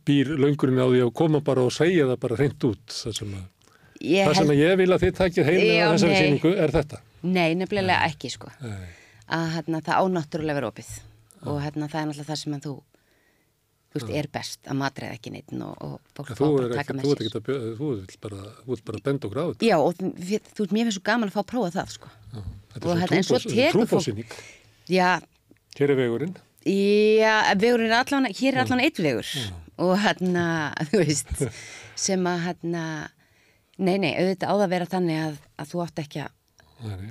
býr laungurinn á því að koma bara og segja það bara reynd út það sem, að, það sem held... ég vil að þið takir heimlega já, á þessari síningu er þetta Nei, nefnilega nei. ekki sko nei. að hérna, það ánáttúrulega verður opið ja. og hérna, það er náttúrulega það sem þú þú veist, ja. er best að matraða ekki neitt og, og bók ja, bara ekki, taka með sér Þú, bjö, þú vil bara, bara benda og gráða Já, og við, þú veist, mér finnst svo gaman að fá að prófa það sko Þetta er svona hérna, trúfósýning Já Hér er vegurinn Já, vegurinn er allan, hér er allan eitt vegur Já og hérna, þú veist sem að hérna nei, nei, auðvitað á það vera þannig að, að þú átt ekki að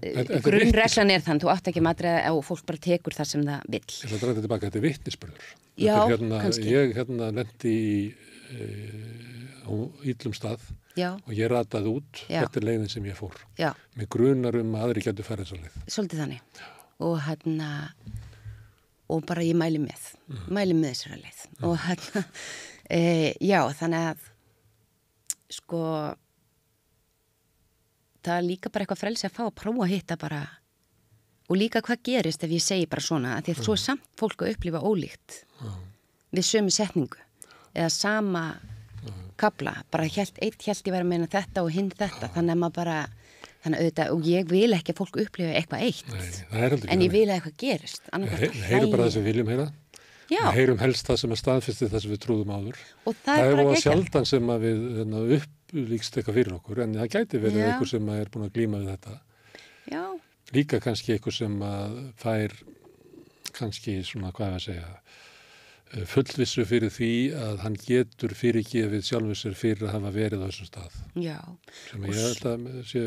eh, grunnreglan er þann, þú átt ekki matriða og fólk bara tekur það sem það vil Ég ætla að draga þetta tilbaka, þetta er vittisbörður Já, hérna, kannski Ég hérna lendi í e, á íllum stað Já. og ég rataði út Já. þetta er leiðin sem ég fór Já. með grunar um aðri getur færið svo leið Svolítið þannig og hérna og bara ég mæli með, mm. mæli með þessara leið mm. og hérna, e, já þannig að sko það er líka bara eitthvað frelsi að fá að prófa að hitta bara og líka hvað gerist ef ég segi bara svona að því að mm. svo mhm. samt fólk að upplifa ólíkt við sömu setningu eða sama mhm. kabla, bara eitt held ég verið að meina þetta og hinn þetta, þannig að maður bara Þannig að auðvitað, og ég vil ekki að fólk upplifa eitthvað eitt, Nei, en ég vil að eitthvað gerist. Við heyrum bara það sem við viljum heyra, við heyrum helst það sem er staðfyrstið það sem við trúðum áður. Og það, það er bara sjaldan sem við hérna, upplýkst eitthvað fyrir okkur, en það gæti verið eitthvað sem er búin að glýma við þetta. Já. Líka kannski eitthvað sem fær kannski svona, hvað er að segja það? fullvissu fyrir því að hann getur fyrirgefið sjálfisir fyrir að hafa verið á þessum stað Já. sem ég held að sé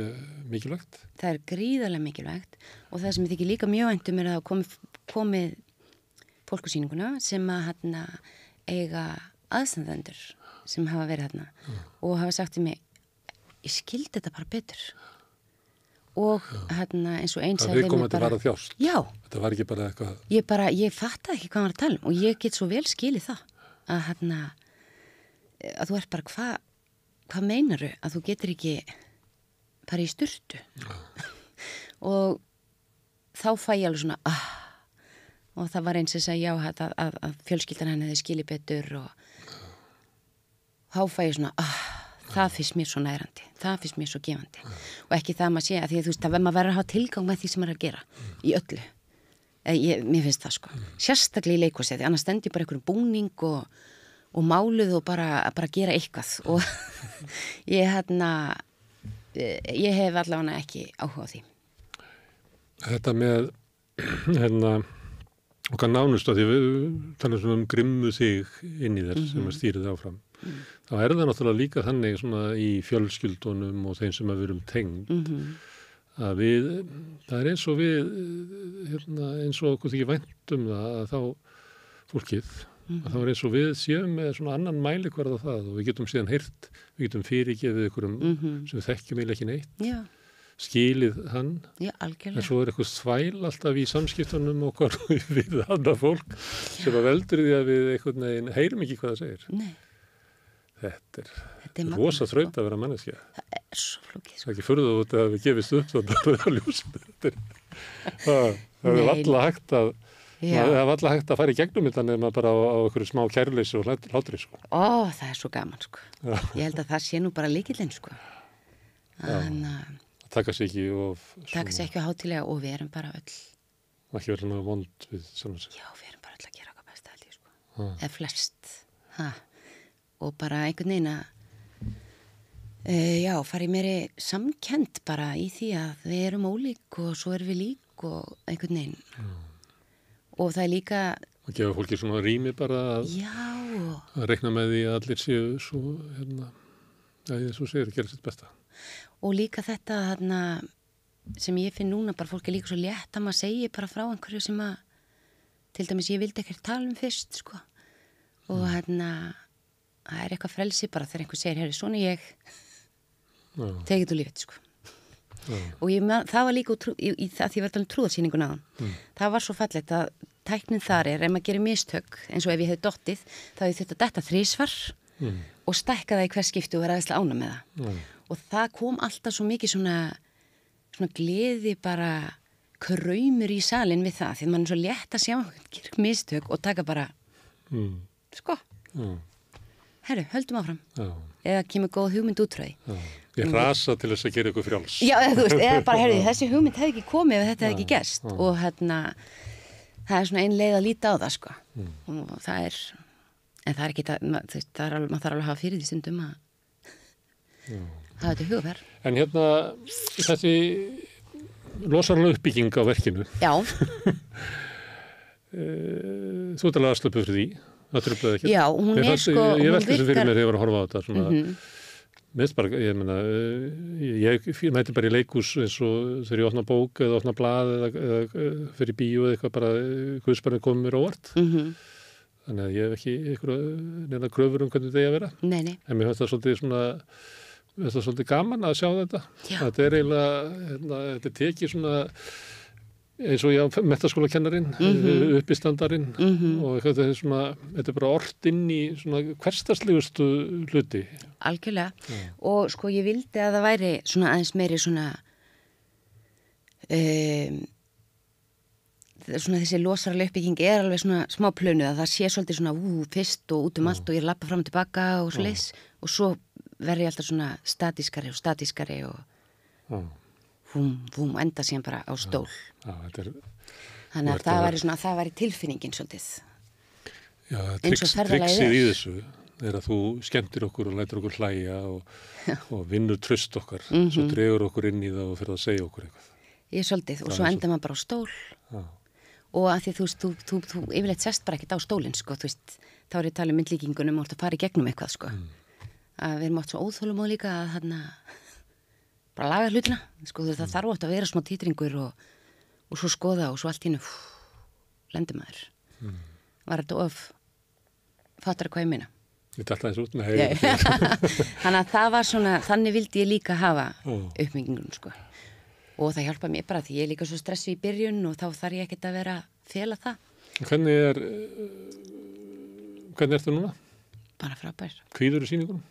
mikilvægt Það er gríðarlega mikilvægt og það sem ég þykir líka mjög endum er að komið, komið fólkusýninguna sem að hann eiga aðsendendur sem hafa verið hann mm. og hafa sagt til mig ég skildi þetta bara betur og hérna, eins og eins að við komum að þetta var að þjást já, þetta var ekki bara eitthvað ég, bara, ég fatt ekki hvað maður að tala um og ég get svo vel skilið það að, hérna, að þú er bara hvað hva meinaru að þú getur ekki bara í styrtu og þá fæ ég alveg svona ah, og það var eins að segja já að, að fjölskyldan hann hefði skilið betur og þá fæ ég svona ah það finnst mér svo nærandi, það finnst mér svo gefandi mm. og ekki það maður sé að því að þú veist það verður að hafa tilgang með því sem er að gera mm. í öllu, ég, mér finnst það sko mm. sérstaklega í leikvæsið, annars stendur bara einhverjum búning og, og máluð og bara, bara gera eitthvað og ég hérna eh, ég hef allavega ekki áhuga á því Þetta með hérna og kann nánust að því við tala um grimmu þig inn í þér mm -hmm. sem að mhm. stýri það áfram mm -hmm. þá er það náttúrulega líka þannig í fjölskyldunum og þeim sem að við erum tengd mm -hmm. að við það er eins og við hérna, eins og okkur því væntum það að þá fólkið að þá mhm. er eins og við séum með svona annan mælikvarð á það og við getum síðan hirt, við getum fyrirgefið ykkurum mhm. sem við þekkjum eiginlega ekki neitt Já yeah skilið hann Já, en svo er eitthvað svæl alltaf í samskiptunum okkar við annað fólk Já. sem að veldur því að við einhvern veginn heyrum ekki hvað það segir Nei. þetta er, er rosa sko. þraut að vera manneskja það er svo flókið það er sko. ekki fyrðu út að við gefist upp þannig að það er ljósum það, það er alltaf hægt að Já. Það var alltaf hægt að fara í gegnum þannig að maður bara á, á einhverju smá kærleysu og hlátri sko. Ó, það er svo gaman sko. Ég held að það sé nú bara líkilinn sko. Þannig að taka sér ekki of taka sér ekki á hátilega og við erum bara öll ekki verið náðu vond við sjálfum sér já, við erum bara öll að gera okkar besta allir sko. eða flest ha. og bara einhvern veginn að uh, já, farið mér samkend bara í því að við erum ólík og svo erum við lík og einhvern veginn já. og það er líka að gefa fólki svona rými bara að, að rekna með því að allir séu svo hérna, að það er svo segir að gera sitt besta og líka þetta þarna, sem ég finn núna bara fólk er líka svo létt að maður segja bara frá einhverju sem að til dæmis ég vildi ekkert tala um fyrst sko. og hérna það er eitthvað frelsi bara þegar einhver segir svona ég ja. tegið þú lífið sko. ja. og ég, það var líka útrú, í, í, það því að ég var talað um trúðarsýningun aðan mm. það var svo fallegt að tæknin þar er ef maður gerir mistök eins og ef ég hefði dottið þá hefði þetta detta þrísvar mm. og stækkaða í hvers skiptu og verið aðeinslega ána með það mm og það kom alltaf svo mikið svona, svona gleði bara kröymur í salin við það því mann er svo létt að sjá mistök og taka bara mm. sko mm. Herru, höldum áfram. Já. Eða kemur góð hugmynd útræði. Ég rasa til þess að gera ykkur fráls. Já, eða, veist, eða bara, herru, þessi hugmynd hefði ekki komið ef þetta hefði ekki gerst. Já. Og hérna, það er svona ein leið að líta á það, sko. Mm. Og það er, en það er ekki, það, það er alveg, maður þarf alveg að hafa fyrir því stundum að það er þetta hugverð En hérna þessi losarlega uppbygging á verkinu Já eh, Þú ert alveg aðslöpuð fyrir því Það tröflaði ekki Já, hún er sko Ég veldi þessu fyrir mér þegar ég var að horfa á þetta svona mm -hmm. Bara, ég, meina, eh, ég mæti bara í leikus eins og þegar ég ofna bók eða ofna blad eða, eða eh, fyrir bíu eða eitthvað bara, hversparinn komur mér óvart mm -hmm. þannig að ég hef ekki neina kröfur um hvernig þetta er að vera nei, nei. en mér höfðast það svolítið svona Mér finnst það svolítið gaman að sjá þetta. Já. Þetta er eiginlega, hérna, þetta er tekið svona eins og ég á metaskólakennarin, mm -hmm. uppistandarin mm -hmm. og þetta er svona, þetta er bara orrt inn í svona hverstarslegustu hluti. Algjörlega Já. og sko ég vildi að það væri svona aðeins meiri svona, um, svona þessi losarlega uppbygging er alveg svona smá plönu að það sé svolítið svona ú, fyrst og út um Já. allt og ég lappa fram og tilbaka og sliðs og svo verði alltaf svona statískari og statískari og húm, húm, enda síðan bara á stól já, já, er, þannig að það væri svona það væri tilfinningin svolítið Já, triksið í þessu er að þú skemmtir okkur og lætir okkur hlæja og, og vinnur tröst okkar mm -hmm. svo mhm. drefur okkur inn í það og fyrir að segja okkur eitthvað Ég svolítið, það og svo enda maður bara á stól já. og að því þú veist, þú, þú, þú, þú yfirleitt sest bara ekkert á stólinn, sko, þú veist þá er ég að tala um myndlíkingunum og þú ert að fara í gegnum eitthvað, sko mm að við erum átt svo óþólum og líka að hana, bara laga hlutina sko, það þarf átt að vera smá týtringur og, og svo skoða og svo allt hínu lendir maður mm. var þetta of fattar hvað ég minna þannig að það var svona þannig vildi ég líka hafa oh. uppmyngingun sko. og það hjálpa mér bara því ég er líka svo stressu í byrjun og þá þarf ég ekkert að vera fél að það Hvernig er hvernig ertu núna? Bara frábær Hvíður í síningunum?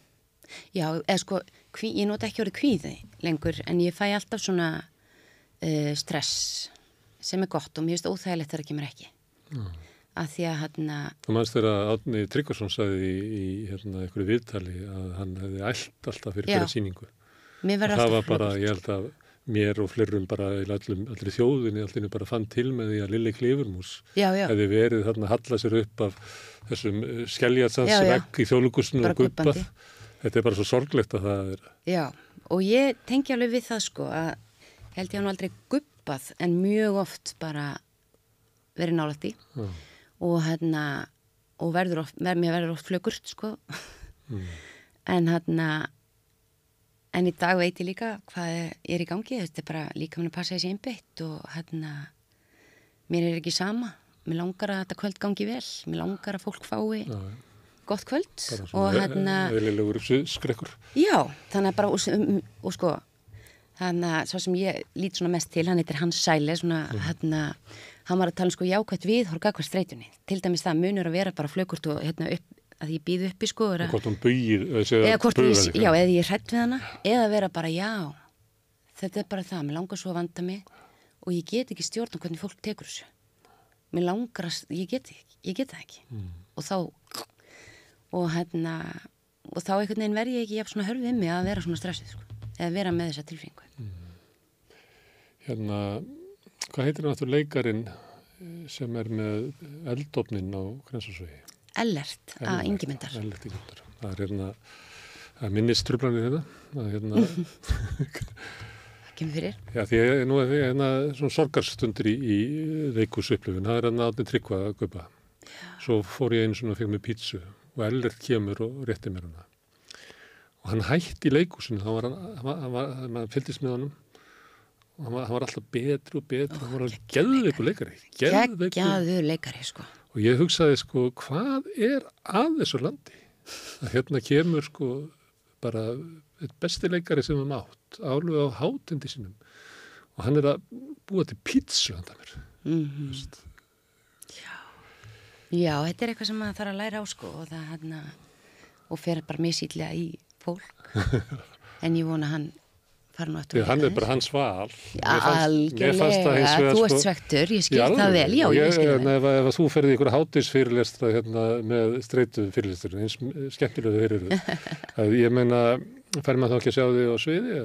Já, eða sko, kví, ég nota ekki orðið kvíði lengur en ég fæ alltaf svona uh, stress sem er gott og mér finnst óþægilegt þegar það kemur ekki. Mm. Að því að hann hérna að... Þú mannst þegar að Átni Tryggvarsson sagði í, í hérna einhverju viðtali að hann hefði allt alltaf fyrir hverja síningu. Mér var alltaf... Það var bara, ég held að mér og flerum bara í allir þjóðinni allir bara fann til með því að Lilli Klifurmús hefði verið þarna að halla sér upp af þessum eh, skelljatsans vekk í þjóðlugursinu og guppað þetta er bara svo sorglegt að það er. Já, og ég tengi alveg við það sko að held ég hann aldrei guppað en mjög oft bara verið nálætti ja. og hérna og verður oft, verð, mér verður oft flögurt sko mm. en hérna en í dag veit ég líka hvað er í gangi þetta er bara líka mér að passa þessi einbeitt og hérna mér er ekki sama mér langar að þetta kvöld gangi vel mér langar að fólk fái ja, ja gott kvöld og hérna velilegur skrekkur já, þannig að bara og, um, og sko þannig að svo sem ég lít svona mest til hann heitir Hans Sæle svona mhm. hérna hann var að tala um sko jákvæmt við horga hvað streytunni til dæmis það munur að vera bara flökurt og hérna upp að ég býð upp í sko að, hvort hann bygir eða hvort ég, já, eða ég er hrætt við hana eða vera bara já þetta er bara það, mér langar svo að vanda mig og ég get ekki stjórnum hvernig fólk tekur þessu mér langar að, ég get, ég get það ekki mm. og þá og hérna og þá einhvern veginn verð ég ekki jafn svona hörfið mig að vera svona stressið sko eða vera með þessa tilfengu mm. Hérna hvað heitir náttúrulega leikarin eh, sem er með eldofnin á Krensasvegi? Ellert að Ingemyndar Það er hérna að minni strublanir hérna það er hérna Það kemur fyrir Já því að nú er því hérna svona sorgarstundir í, í reikursupplifun það er hérna allir tryggvað að gupa Svo fór ég einu svona fyrir mig pítsu og Ellert kemur og rétti mér hana og hann hætti í leikúsinu þá var hann, hann, var, hann fylgist með honum og hann var, hann var alltaf betri og betri og hann var alltaf gæðveikur leikari gæðveikur leikari sko og ég hugsaði sko hvað er að þessu landi að hérna kemur sko bara besti leikari sem við mátt áluga á hátindi sínum og hann er að búa til pizza hann það mér mm -hmm. Já, þetta er eitthvað sem maður þarf að læra á sko og það hann hérna, og fer bara misýtlega í fólk en ég vona hann fara nú aftur. Þannig að hann er hans. bara hans val. Algjörlega, þú ert sko- svektur, ég skil það vel, já ég, ég skil það vel. Ef, ef þú ferði í einhverja hátis fyrirlestra hérna, með streytu fyrirlestra, eins skemmtilegu fyrirlestra, ég meina, fær maður þá ekki að sjá þig á sviði?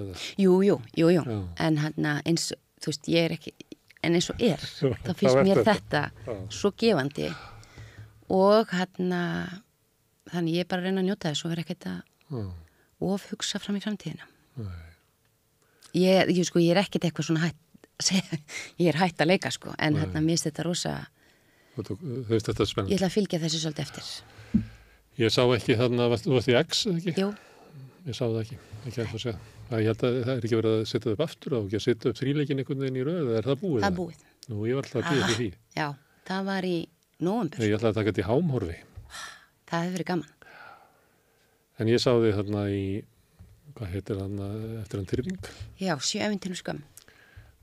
Jú, jú, jú, jú, já. en hann hérna, eins, þú veist, ég er ekki, en eins og er, þá finnst mér þetta, þetta svo gefandi og hérna þannig ég er bara að reyna að njóta þess og vera ekkert að mm. ofhugsa fram í framtíðina ég, ég, sko, ég er ekkert eitthvað svona hætt ég er hætt að leika sko en Nei. hérna mér finnst þetta rosa þú, þetta ég ætla að fylgja þessu svolítið eftir ég sá ekki þarna þú varst í X ekki? Jú ég sá það ekki, ekki að að það, ég held að það er ekki verið að setja það upp aftur á ekki að setja upp þríleikin einhvern veginn í röðu, er það búið? Það er búið. Nú ég var alltaf að býða ah, því. Já, það var í nógumbur. Ég ætlaði að taka þetta í hámhorfi. Það hefur verið gaman. En ég sá þið þarna í, hvað heitir þarna, eftir hann Tyrfing? Já, sjöfintinu skam.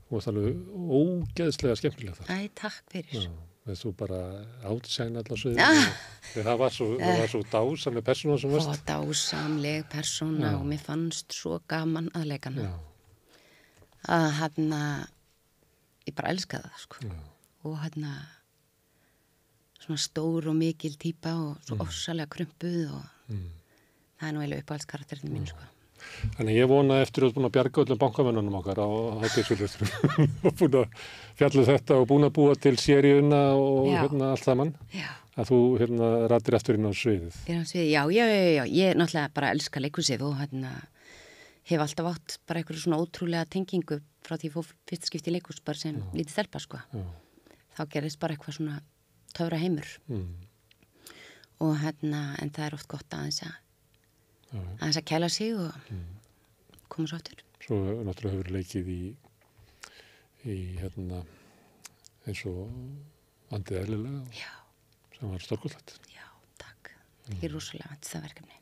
Og það er ógeðslega skemmtilega það. Æ, takk fyrir. Já, þess að þú bara átsegna allar svo. Það var svo, eh. svo dásamlega persóna sem varst. Ó, dásamlega persóna Já. og mér fannst svo gaman að leika hana. Að hafna, ég bara elskaði það sko. Já. Og hafna svona stór og mikil týpa og svo mm. ofsalega krumpuð og mm. það er nú eiginlega uppáhaldskarakterinu mín mm. sko. Þannig ég vona eftir að þú ert búin að bjarga öllum bankavennunum okkar á hátíðsvöldurum og búin að fjalla um þetta og búin að búa til sériuna og hérna, allt það mann að þú hérna, ratir eftir hérna á sviðið. Hérna á sviðið, já, já, já, já, ég náttúrulega bara elska leikusið og hérna hef alltaf átt bara einhverju svona ótrúlega tengingu frá því að ég fóð fyrstaskipti leikus bara sem lítið þelpa sko. Já. Þá gerist bara eitthvað svona töfra heimur mm. og hérna en það er oft gott aðeins að aðeins að kæla sig og mm. koma svo aftur Svo náttúrulega hefur leikið í í hérna eins og andið eðlilega Já. sem var storkullett Já, takk, það er rúsulega þetta það verkefni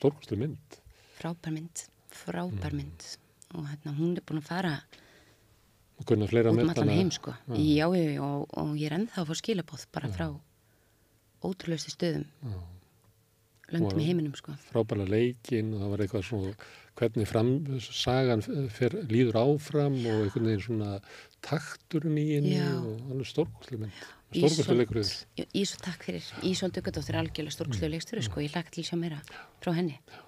Storkullstu mynd Frábær mynd, frábær mm. mynd og hérna hún er búin að fara og kunna fleira um með þannig heim sko já, já, já og, og ég er ennþá að fá skilabóð bara já. frá ótrúleusti stöðum já. löndum í heiminum sko frábæla leikin og það var eitthvað svona hvernig fram, sagan fer, líður áfram og einhvern veginn svona takturinn í henni og alveg stórkoslu mynd stórkoslu leikur Ísó takk fyrir, Ísó Dögadóttir algjörlega stórkoslu mm. leikstur sko, mm. ég lagt til sjá meira frá henni já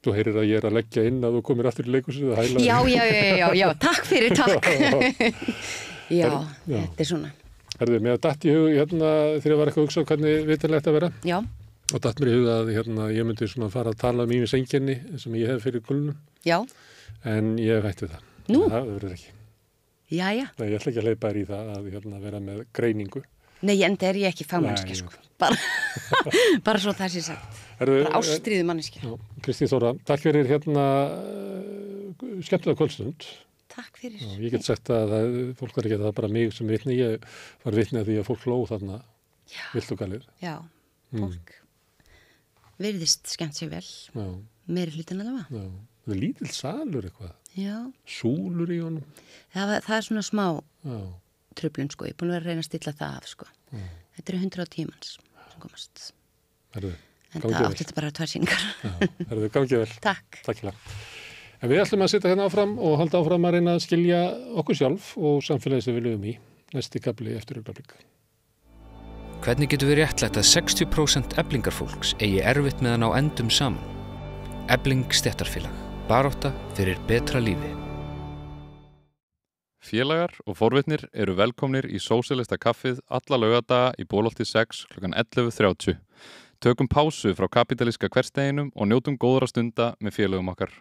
Þú heyrir að ég er að leggja inn að þú komir aftur í leikursið að hæla þig. Já, já, já, já, já, takk fyrir, takk. já, Her, já, þetta er svona. Herðu, mér að dætt í hug, hérna, þegar ég var eitthvað að hugsa á hvernig vitanlegt að vera já. og dætt mér í hug að hérna, ég myndi svona fara að tala um ími senginni sem ég hef fyrir gulnum. Já. En ég hef hættið það. Nú? En það verður ekki. Já, já. Það ég ætla ekki að leipa þér í það að hérna, vera með greiningu. Nei, en það er ég ekki fagmannski, sko. Bara, bara svo það sé sagt. Eh, Ástriði manneski Kristi Þóra, takk fyrir hérna eh, skemmtilega kvöldstund Takk fyrir já, Ég get sagt að það, fólk verður ekki að það er bara mig sem vittni, ég var vittni að því að fólk hlóð þarna vilt og galir Já, hmm. fólk mm. verðist skemmt sér vel meiri hlutin að það var Það er lítill salur eitthvað já. Súlur í honum Það, það er svona smá já. tröflun sko, ég er búin að reyna að stilla það af sko Þetta eru 100 tímans sem komast Verður en það átti þetta bara tvær síningar Það eru þau gangið vel Takk Takkilega En við ætlum að sitja hérna áfram og halda áfram að reyna að skilja okkur sjálf og samfélagið sem við lögum í næsti kapli eftir auðvitað Hvernig getur við réttlætt að 60% eblingarfólks eigi erfitt meðan á endum saman Ebling stettarfélag Baróta fyrir betra lífi Félagar og forvitnir eru velkomnir í Sósilista kaffið alla lögadaga í bólótti 6 kl. 11.30 Tökum pásu frá kapitalíska hversteginum og njótum góðra stunda með félögum okkar.